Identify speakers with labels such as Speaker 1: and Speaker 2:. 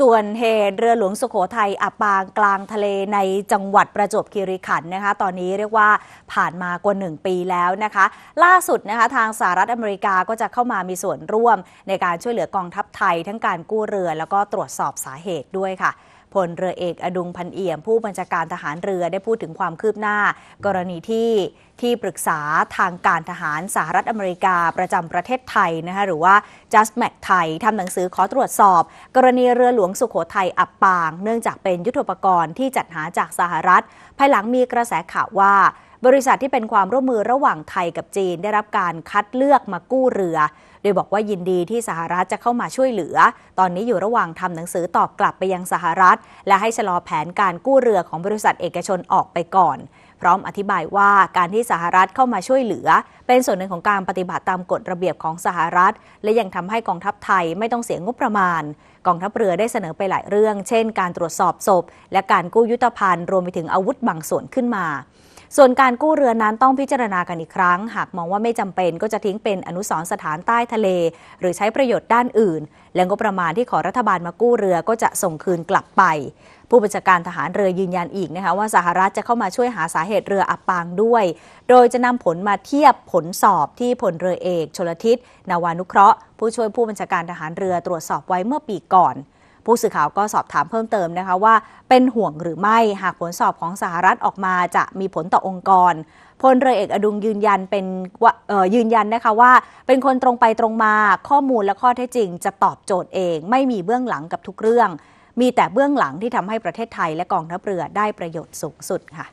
Speaker 1: ส่วนเหตุเรือหลวงสุโขทัยอับปางกลางทะเลในจังหวัดประจวบคีรีขันธ์นะคะ ตอนนี้เรียกว่าผ่านมากว่า1ปีแล้วนะคะ ล่าสุดนะคะทางสหรัฐอเมริกาก็จะเข้ามามีส่วนร่วม ในการช่วยเหลือกองทัพไทย ทั้งการกู้เรือแล้วก็ตรวจสอบสาเหตุด้วยค่ะพลเรือเอกอดุงพันเอี่ยมผู้บัญชาการทหารเรือได้พูดถึงความคืบหน้ากรณีที่ที่ปรึกษาทางการทหารสหรัฐอเมริกาประจำประเทศไทยนะคะหรือว่า Just Mac ไทยทำหนังสือขอตรวจสอบ กรณีเรือหลวงสุขโขทัยอับปาง เนื่องจากเป็นยุทธปกรณ์ที่จัดหาจากสหรัฐ ภายหลังมีกระแสข่าวว่าบริษัทที่เป็นความร่วมมือระหว่างไทยกับจีนได้รับการคัดเลือกมากู้เรือ โดยบอกว่ายินดีที่สหรัฐจะเข้ามาช่วยเหลือ ตอนนี้อยู่ระหว่างทำหนังสือตอบกลับไปยังสหรัฐ และให้ชะลอแผนการกู้เรือของบริษัทเอกชนออกไปก่อน พร้อมอธิบายว่าการที่สหรัฐเข้ามาช่วยเหลือ เป็นส่วนหนึ่งของการปฏิบัติตามกฎระเบียบของสหรัฐ และยังทำให้กองทัพไทยไม่ต้องเสียงบประมาณ กองทัพเรือได้เสนอไปหลายเรื่อง เช่น การตรวจสอบศพ และการกู้ยุทธภัณฑ์รวมไปถึงอาวุธบางส่วนขึ้นมาส่วนการกู้เรือนั้นต้องพิจารณากันอีกครั้ง หากมองว่าไม่จำเป็นก็จะทิ้งเป็นอนุสรสถานใต้ทะเล หรือใช้ประโยชน์ด้านอื่น และงบประมาณที่ขอรัฐบาลมากู้เรือก็จะส่งคืนกลับไป ผู้บัญชาการทหารเรือยืนยันอีกนะคะ ว่าสหรัฐจะเข้ามาช่วยหาสาเหตุเรืออับปางด้วย โดยจะนำผลมาเทียบผลสอบที่ผลเรือเอกชลทิศนาวานุเคราะห์ ผู้ช่วยผู้บัญชาการทหารเรือตรวจสอบไว้เมื่อปีก่อนผู้สื่อข่าวก็สอบถามเพิ่มเติมนะคะว่า เป็นห่วงหรือไม่หากผลสอบของสหรัฐออกมาจะมีผลต่อองค์กร พลเรือเอกอดุงยืนยันเป็นยืนยันนะคะว่า เป็นคนตรงไปตรงมาข้อมูลและข้อเท็จจริง จะตอบโจทย์เอง ไม่มีเบื้องหลังกับทุกเรื่อง มีแต่เบื้องหลังที่ทำให้ประเทศไทยและกองทัพเรือได้ประโยชน์สูงสุดค่ะ